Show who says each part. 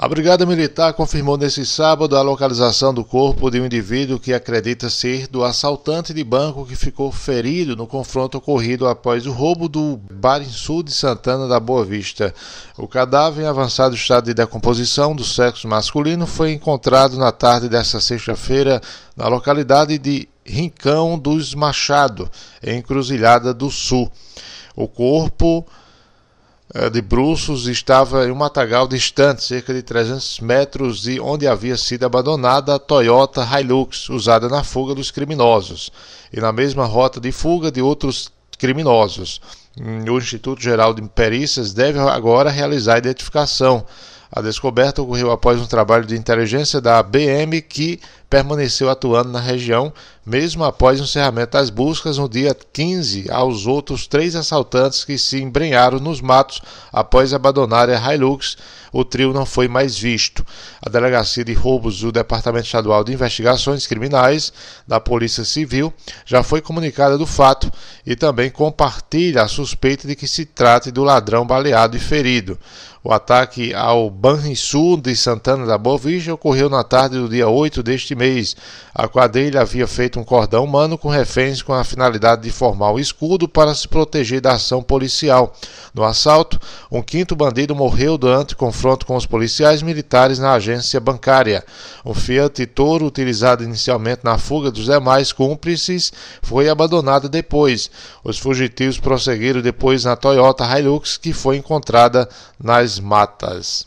Speaker 1: A Brigada Militar confirmou nesse sábado a localização do corpo de um indivíduo que acredita ser do assaltante de banco que ficou ferido no confronto ocorrido após o roubo do Bar em Sul de Santana da Boa Vista. O cadáver, em avançado estado de decomposição do sexo masculino, foi encontrado na tarde desta sexta-feira na localidade de Rincão dos Machado, em Cruzilhada do Sul. O corpo é, de bruços estava em um matagal distante, cerca de 300 metros de onde havia sido abandonada a Toyota Hilux, usada na fuga dos criminosos, e na mesma rota de fuga de outros criminosos. Hum, o Instituto Geral de Perícias deve agora realizar a identificação. A descoberta ocorreu após um trabalho de inteligência da ABM que permaneceu atuando na região, mesmo após o encerramento das buscas no dia 15 aos outros três assaltantes que se embrenharam nos matos após abandonarem a Hilux. O trio não foi mais visto. A Delegacia de Roubos do Departamento Estadual de Investigações Criminais da Polícia Civil já foi comunicada do fato e também compartilha a suspeita de que se trate do ladrão baleado e ferido. O ataque ao Banrisul de Santana da Boa Vista ocorreu na tarde do dia 8 deste mês. A quadrilha havia feito um cordão humano com reféns com a finalidade de formar um escudo para se proteger da ação policial. No assalto, um quinto bandido morreu durante confronto com os policiais militares na agência bancária. O Fiat Toro, utilizado inicialmente na fuga dos demais cúmplices, foi abandonado depois. Os fugitivos prosseguiram depois na Toyota Hilux, que foi encontrada nas matas.